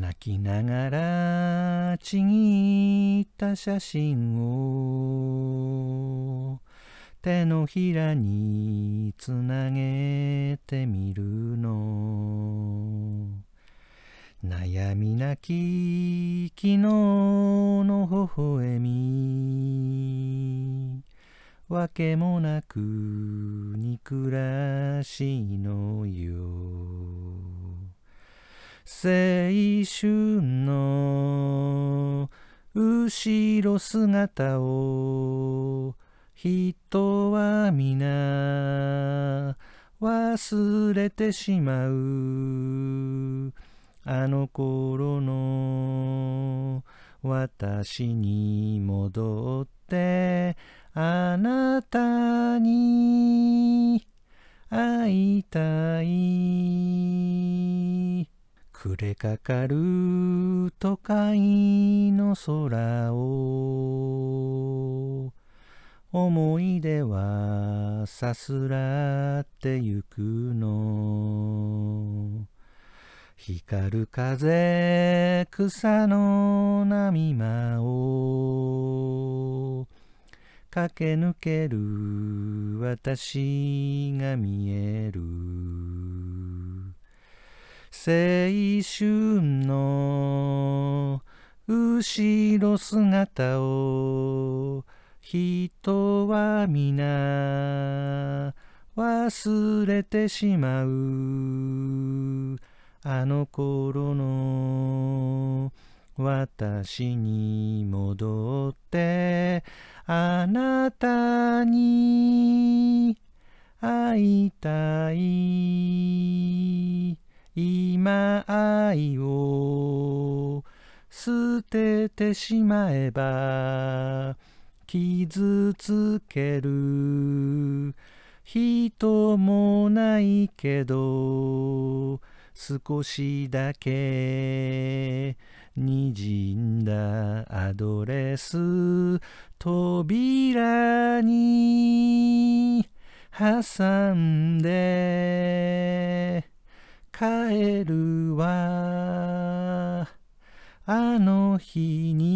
泣きながらちぎった写真を手のひらにつなげてみるの悩みなき昨日の微笑みわけもなく憎らしいのよ青春の後ろ姿を人は皆忘れてしまうあの頃の私に戻ってあなたに会いたい暮れかかる都会の空を思い出はさすらってゆくの光る風草の波間を駆け抜ける私が見える青春の後ろ姿を人は皆忘れてしまうあの頃の私に戻ってあなたに会いたいまいを捨ててしまえば傷つける人もないけど少しだけにじんだアドレス扉に挟んで帰るわあの日に